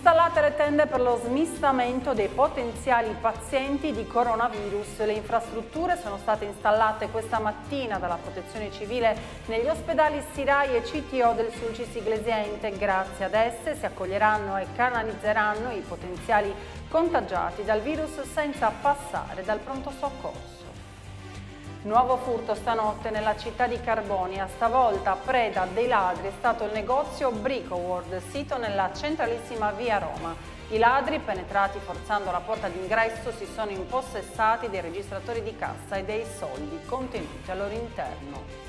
Installate le tende per lo smistamento dei potenziali pazienti di coronavirus. Le infrastrutture sono state installate questa mattina dalla Protezione Civile negli ospedali Sirai e CTO del Sulcis Iglesiente. Grazie ad esse si accoglieranno e canalizzeranno i potenziali contagiati dal virus senza passare dal pronto soccorso. Nuovo furto stanotte nella città di Carbonia, stavolta preda dei ladri è stato il negozio Brico World, sito nella centralissima via Roma. I ladri, penetrati forzando la porta d'ingresso, si sono impossessati dei registratori di cassa e dei soldi contenuti al loro interno.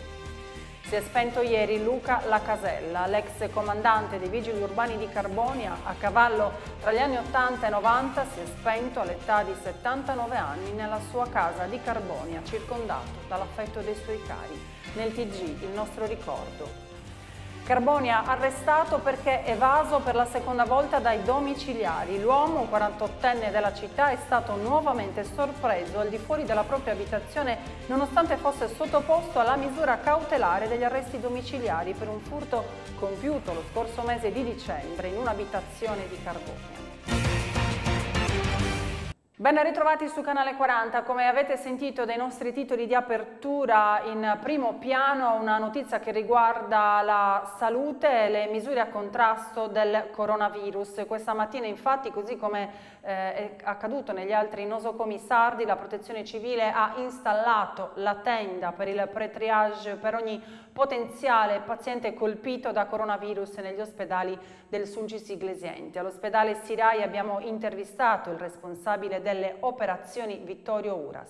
Si è spento ieri Luca Lacasella, l'ex comandante dei vigili urbani di Carbonia, a cavallo tra gli anni 80 e 90, si è spento all'età di 79 anni nella sua casa di Carbonia, circondato dall'affetto dei suoi cari. Nel TG il nostro ricordo Carbonia arrestato perché evaso per la seconda volta dai domiciliari. L'uomo, 48enne della città, è stato nuovamente sorpreso al di fuori della propria abitazione nonostante fosse sottoposto alla misura cautelare degli arresti domiciliari per un furto compiuto lo scorso mese di dicembre in un'abitazione di Carbonia. Ben ritrovati su Canale 40, come avete sentito dai nostri titoli di apertura in primo piano una notizia che riguarda la salute e le misure a contrasto del coronavirus. Questa mattina infatti, così come eh, è accaduto negli altri nosocomi sardi, la protezione civile ha installato la tenda per il pre-triage per ogni potenziale paziente colpito da coronavirus negli ospedali del Sungis Iglesiente. All'ospedale Sirai abbiamo intervistato il responsabile del delle operazioni Vittorio Uras.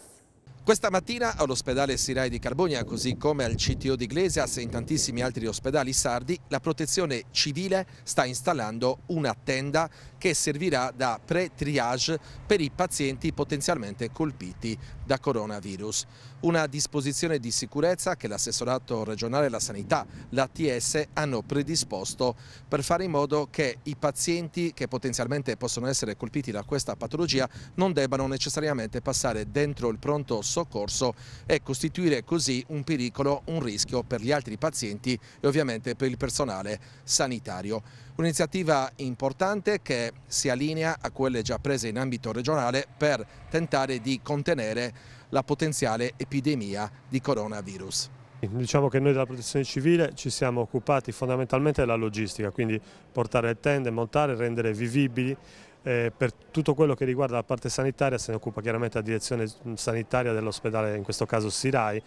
Questa mattina all'ospedale Sirai di Carbogna, così come al CTO di Iglesias e in tantissimi altri ospedali sardi, la protezione civile sta installando una tenda che servirà da pre-triage per i pazienti potenzialmente colpiti da coronavirus. Una disposizione di sicurezza che l'assessorato regionale alla sanità, l'ATS, hanno predisposto per fare in modo che i pazienti che potenzialmente possono essere colpiti da questa patologia non debbano necessariamente passare dentro il pronto soccorso e costituire così un pericolo, un rischio per gli altri pazienti e ovviamente per il personale sanitario. Un'iniziativa importante che si allinea a quelle già prese in ambito regionale per tentare di contenere la potenziale epidemia di coronavirus. Diciamo che noi della protezione civile ci siamo occupati fondamentalmente della logistica, quindi portare tende, montare, rendere vivibili. Eh, per tutto quello che riguarda la parte sanitaria se ne occupa chiaramente la direzione sanitaria dell'ospedale, in questo caso Sirai,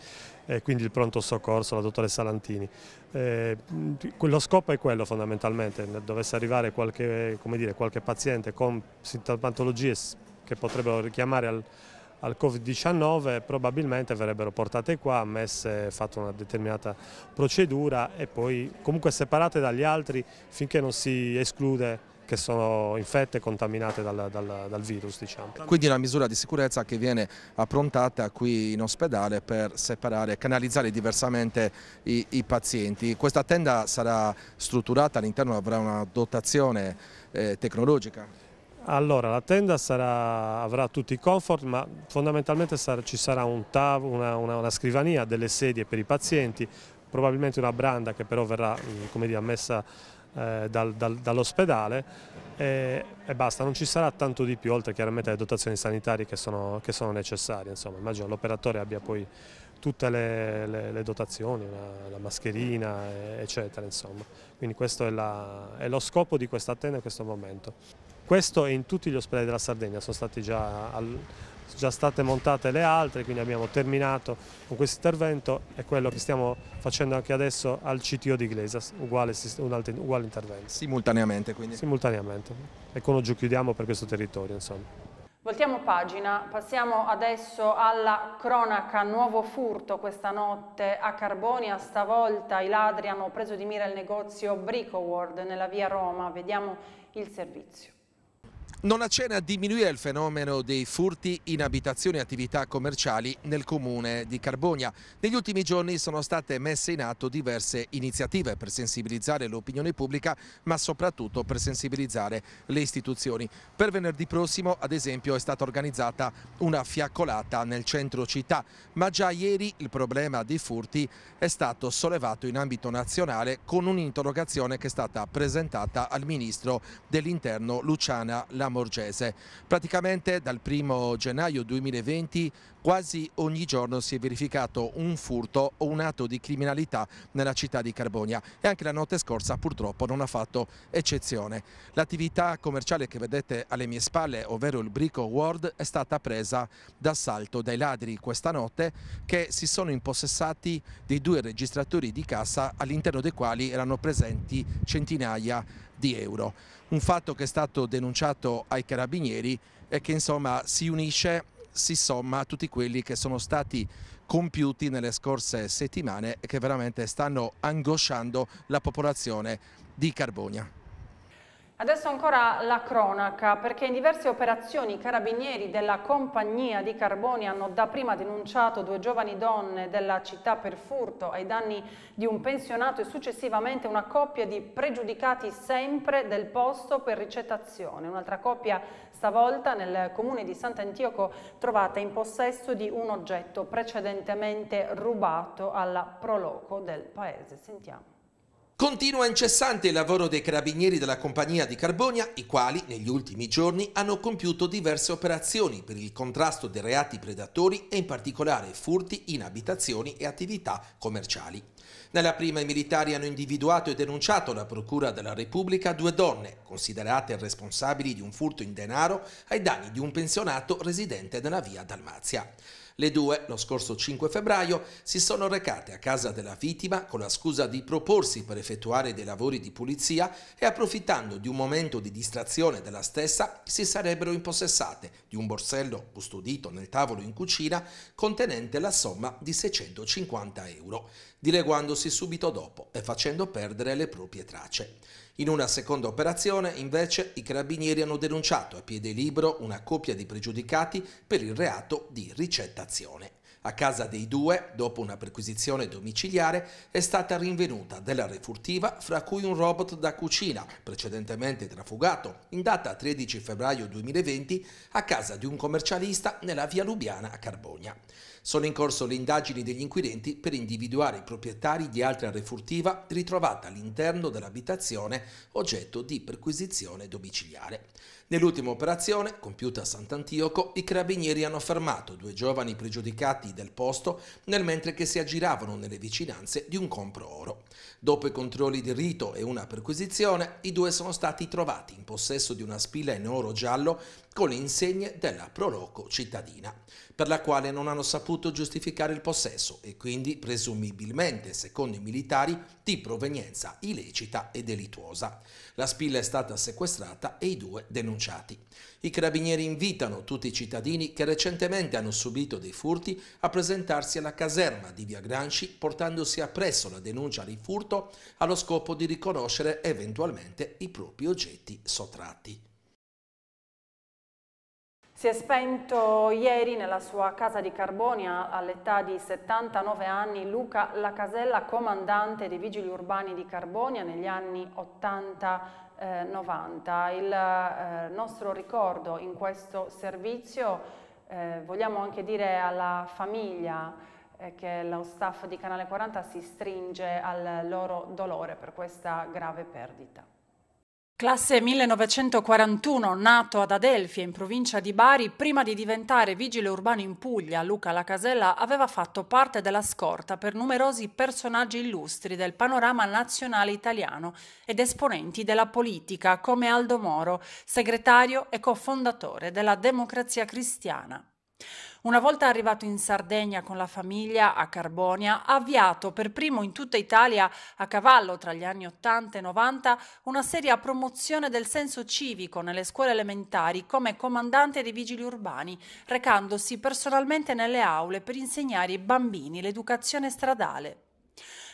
eh, quindi il pronto soccorso, la dottoressa Lantini. Eh, lo scopo è quello fondamentalmente, dovesse arrivare qualche, dire, qualche paziente con sintomatologie che potrebbero richiamare al al Covid-19 probabilmente verrebbero portate qua, messe, fatta una determinata procedura e poi comunque separate dagli altri finché non si esclude che sono infette e contaminate dal, dal, dal virus. Diciamo. Quindi una misura di sicurezza che viene approntata qui in ospedale per separare, canalizzare diversamente i, i pazienti. Questa tenda sarà strutturata all'interno, avrà una dotazione eh, tecnologica? Allora, la tenda sarà, avrà tutti i comfort, ma fondamentalmente sarà, ci sarà un tav, una, una, una, scrivania, delle sedie per i pazienti, probabilmente una branda che però verrà mm, dire, messa eh, dal, dal, dall'ospedale e, e, basta, non ci sarà tanto di più, oltre chiaramente alle dotazioni sanitarie che sono, che sono necessarie. Insomma. Immagino l'operatore abbia poi tutte le, le, le dotazioni, la, la, mascherina, eccetera. Insomma. Quindi questo è, la, è lo scopo di questa tenda in questo momento. Questo è in tutti gli ospedali della Sardegna, sono state già, al, già state montate le altre, quindi abbiamo terminato con questo intervento e quello che stiamo facendo anche adesso al CTO di Iglesias, uguale, un altro, uguale intervento. Simultaneamente quindi? Simultaneamente e con oggi chiudiamo per questo territorio insomma. Voltiamo pagina, passiamo adesso alla cronaca, nuovo furto questa notte a Carbonia, stavolta i ladri hanno preso di mira il negozio Brico World nella via Roma, vediamo il servizio non accenna a diminuire il fenomeno dei furti in abitazioni e attività commerciali nel comune di Carbogna. Negli ultimi giorni sono state messe in atto diverse iniziative per sensibilizzare l'opinione pubblica ma soprattutto per sensibilizzare le istituzioni. Per venerdì prossimo ad esempio è stata organizzata una fiaccolata nel centro città ma già ieri il problema dei furti è stato sollevato in ambito nazionale con un'interrogazione che è stata presentata al ministro dell'interno Luciana Lamorgese. Lamorgese. Praticamente dal 1 gennaio 2020 quasi ogni giorno si è verificato un furto o un atto di criminalità nella città di Carbonia e anche la notte scorsa purtroppo non ha fatto eccezione. L'attività commerciale che vedete alle mie spalle, ovvero il Brico World, è stata presa d'assalto dai ladri questa notte che si sono impossessati dei due registratori di cassa all'interno dei quali erano presenti centinaia di euro. Un fatto che è stato denunciato ai carabinieri e che insomma si unisce, si somma a tutti quelli che sono stati compiuti nelle scorse settimane e che veramente stanno angosciando la popolazione di Carbonia. Adesso ancora la cronaca, perché in diverse operazioni i carabinieri della compagnia di Carboni hanno dapprima denunciato due giovani donne della città per furto ai danni di un pensionato e successivamente una coppia di pregiudicati sempre del posto per ricettazione. Un'altra coppia stavolta nel comune di Sant'Antioco trovata in possesso di un oggetto precedentemente rubato alla Proloco del paese. Sentiamo. Continua incessante il lavoro dei carabinieri della compagnia di Carbonia, i quali negli ultimi giorni hanno compiuto diverse operazioni per il contrasto dei reati predatori e in particolare furti in abitazioni e attività commerciali. Nella prima i militari hanno individuato e denunciato alla Procura della Repubblica due donne, considerate responsabili di un furto in denaro ai danni di un pensionato residente nella via Dalmazia. Le due, lo scorso 5 febbraio, si sono recate a casa della vittima con la scusa di proporsi per effettuare dei lavori di pulizia e approfittando di un momento di distrazione della stessa si sarebbero impossessate di un borsello custodito nel tavolo in cucina contenente la somma di 650 euro, dileguandosi subito dopo e facendo perdere le proprie tracce. In una seconda operazione, invece, i carabinieri hanno denunciato a piede libero una coppia di pregiudicati per il reato di ricettazione. A casa dei due, dopo una perquisizione domiciliare, è stata rinvenuta della refurtiva, fra cui un robot da cucina, precedentemente trafugato, in data 13 febbraio 2020, a casa di un commercialista nella via Lubiana a Carbogna. Sono in corso le indagini degli inquirenti per individuare i proprietari di altra refurtiva ritrovata all'interno dell'abitazione oggetto di perquisizione domiciliare. Nell'ultima operazione, compiuta a Sant'Antioco, i carabinieri hanno fermato due giovani pregiudicati del posto nel mentre che si aggiravano nelle vicinanze di un compro oro. Dopo i controlli di rito e una perquisizione, i due sono stati trovati in possesso di una spilla in oro giallo con le insegne della Proloco cittadina, per la quale non hanno saputo giustificare il possesso e quindi presumibilmente, secondo i militari, di provenienza illecita e delituosa. La spilla è stata sequestrata e i due denunciati denunciati. I carabinieri invitano tutti i cittadini che recentemente hanno subito dei furti a presentarsi alla caserma di Via Granci portandosi appresso la denuncia di furto allo scopo di riconoscere eventualmente i propri oggetti sottratti. Si è spento ieri nella sua casa di Carbonia all'età di 79 anni Luca Lacasella, comandante dei vigili urbani di Carbonia negli anni 80 90. Eh, Il eh, nostro ricordo in questo servizio eh, vogliamo anche dire alla famiglia eh, che lo staff di Canale 40 si stringe al loro dolore per questa grave perdita. Classe 1941, nato ad Adelfia in provincia di Bari, prima di diventare vigile urbano in Puglia, Luca Lacasella aveva fatto parte della scorta per numerosi personaggi illustri del panorama nazionale italiano ed esponenti della politica come Aldo Moro, segretario e cofondatore della Democrazia Cristiana. Una volta arrivato in Sardegna con la famiglia a Carbonia, ha avviato per primo in tutta Italia, a cavallo tra gli anni 80 e 90, una seria promozione del senso civico nelle scuole elementari come comandante dei vigili urbani, recandosi personalmente nelle aule per insegnare ai bambini l'educazione stradale.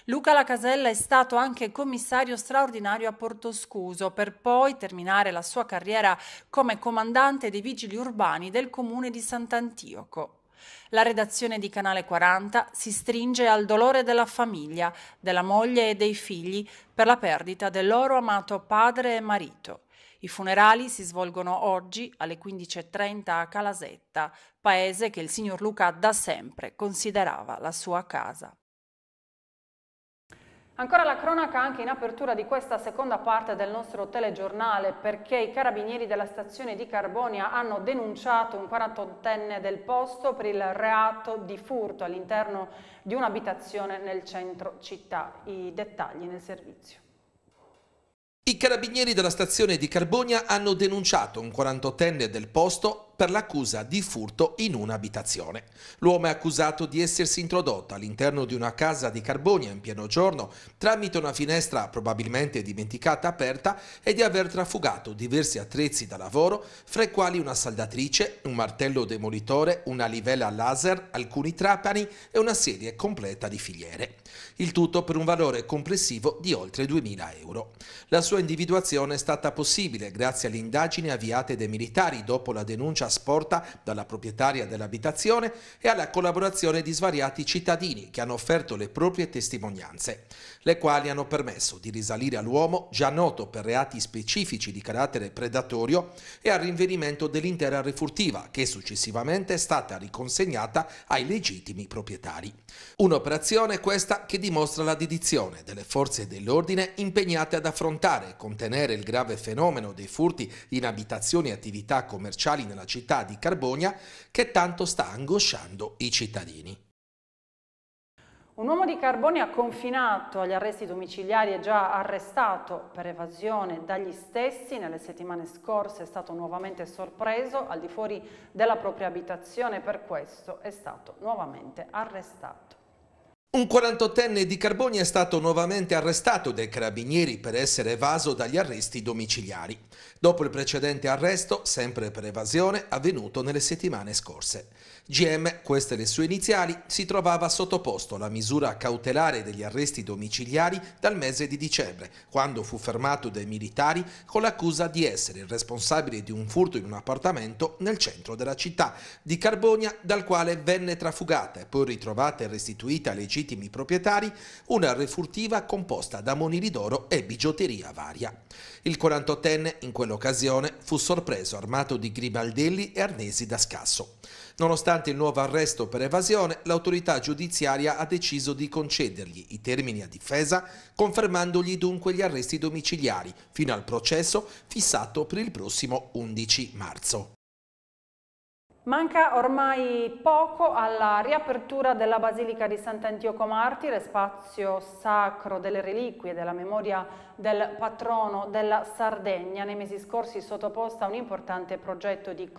Luca Lacasella è stato anche commissario straordinario a Portoscuso per poi terminare la sua carriera come comandante dei vigili urbani del comune di Sant'Antioco. La redazione di Canale 40 si stringe al dolore della famiglia, della moglie e dei figli per la perdita del loro amato padre e marito. I funerali si svolgono oggi alle 15.30 a Calasetta, paese che il signor Luca da sempre considerava la sua casa. Ancora la cronaca anche in apertura di questa seconda parte del nostro telegiornale perché i carabinieri della stazione di Carbonia hanno denunciato un 48enne del posto per il reato di furto all'interno di un'abitazione nel centro città. I dettagli nel servizio. I carabinieri della stazione di Carbonia hanno denunciato un 48enne del posto per l'accusa di furto in un'abitazione. L'uomo è accusato di essersi introdotto all'interno di una casa di Carbonia in pieno giorno tramite una finestra probabilmente dimenticata aperta e di aver trafugato diversi attrezzi da lavoro, fra i quali una saldatrice, un martello demolitore, una livella laser, alcuni trapani e una serie completa di filiere. Il tutto per un valore complessivo di oltre 2.000 euro. La sua individuazione è stata possibile grazie alle indagini avviate dai militari dopo la denuncia asporta dalla proprietaria dell'abitazione e alla collaborazione di svariati cittadini che hanno offerto le proprie testimonianze, le quali hanno permesso di risalire all'uomo già noto per reati specifici di carattere predatorio e al rinvenimento dell'intera refurtiva che successivamente è stata riconsegnata ai legittimi proprietari. Un'operazione questa che dimostra la dedizione delle forze dell'ordine impegnate ad affrontare e contenere il grave fenomeno dei furti in abitazioni e attività commerciali nella città città di Carbonia che tanto sta angosciando i cittadini. Un uomo di Carbonia confinato agli arresti domiciliari e già arrestato per evasione dagli stessi nelle settimane scorse è stato nuovamente sorpreso al di fuori della propria abitazione per questo è stato nuovamente arrestato. Un 48enne di Carboni è stato nuovamente arrestato dai carabinieri per essere evaso dagli arresti domiciliari, dopo il precedente arresto, sempre per evasione, avvenuto nelle settimane scorse. GM, queste le sue iniziali, si trovava sottoposto alla misura cautelare degli arresti domiciliari dal mese di dicembre, quando fu fermato dai militari con l'accusa di essere il responsabile di un furto in un appartamento nel centro della città di Carbonia, dal quale venne trafugata e poi ritrovata e restituita alle città legittimi proprietari, una refurtiva composta da monili d'oro e bigiotteria varia. Il 48enne, in quell'occasione, fu sorpreso armato di gribaldelli e arnesi da scasso. Nonostante il nuovo arresto per evasione, l'autorità giudiziaria ha deciso di concedergli i termini a difesa, confermandogli dunque gli arresti domiciliari fino al processo fissato per il prossimo 11 marzo. Manca ormai poco alla riapertura della Basilica di Sant'Antioco Martire, spazio sacro delle reliquie della memoria del patrono della Sardegna, nei mesi scorsi sottoposta a un importante progetto di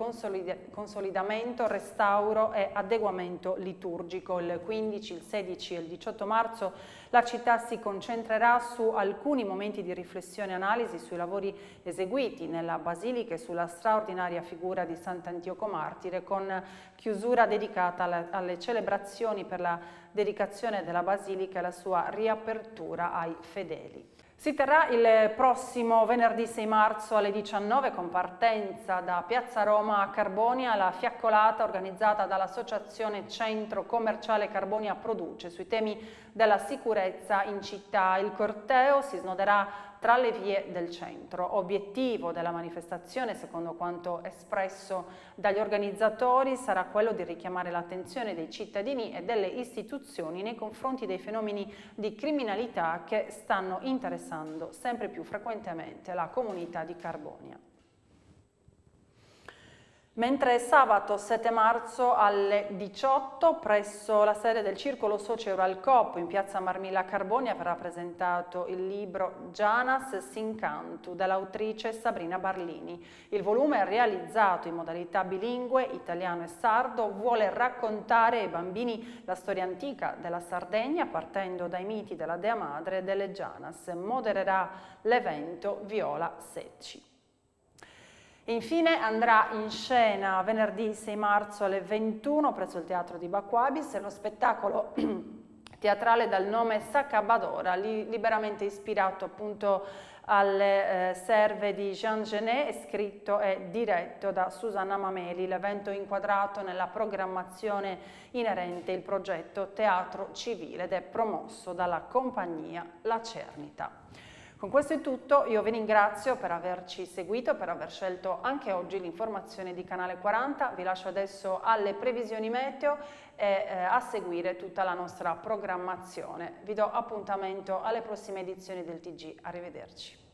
consolidamento, restauro e adeguamento liturgico. Il 15, il 16 e il 18 marzo la città si concentrerà su alcuni momenti di riflessione e analisi sui lavori eseguiti nella Basilica e sulla straordinaria figura di Sant'Antioco Martire con chiusura dedicata alle celebrazioni per la dedicazione della Basilica e la sua riapertura ai fedeli. Si terrà il prossimo venerdì 6 marzo alle 19 con partenza da Piazza Roma a Carbonia la fiaccolata organizzata dall'Associazione Centro Commerciale Carbonia Produce sui temi della sicurezza in città. Il corteo si snoderà tra le vie del centro. Obiettivo della manifestazione, secondo quanto espresso dagli organizzatori, sarà quello di richiamare l'attenzione dei cittadini e delle istituzioni nei confronti dei fenomeni di criminalità che stanno interessando sempre più frequentemente la comunità di Carbonia mentre sabato 7 marzo alle 18 presso la sede del Circolo Socio Eural Coop in piazza Marmilla Carboni verrà presentato il libro Gianas Sincantu dall'autrice Sabrina Barlini. Il volume realizzato in modalità bilingue, italiano e sardo, vuole raccontare ai bambini la storia antica della Sardegna partendo dai miti della Dea Madre e delle Gianas. Modererà l'evento Viola Secci. E infine andrà in scena venerdì 6 marzo alle 21 presso il Teatro di Baquabis lo spettacolo teatrale dal nome Saccabadora, li liberamente ispirato appunto alle eh, serve di Jean Genet, è scritto e diretto da Susanna Mameli, l'evento inquadrato nella programmazione inerente il progetto Teatro Civile ed è promosso dalla compagnia La Cernita. Con questo è tutto, io vi ringrazio per averci seguito, per aver scelto anche oggi l'informazione di Canale 40, vi lascio adesso alle previsioni meteo e eh, a seguire tutta la nostra programmazione. Vi do appuntamento alle prossime edizioni del TG, arrivederci.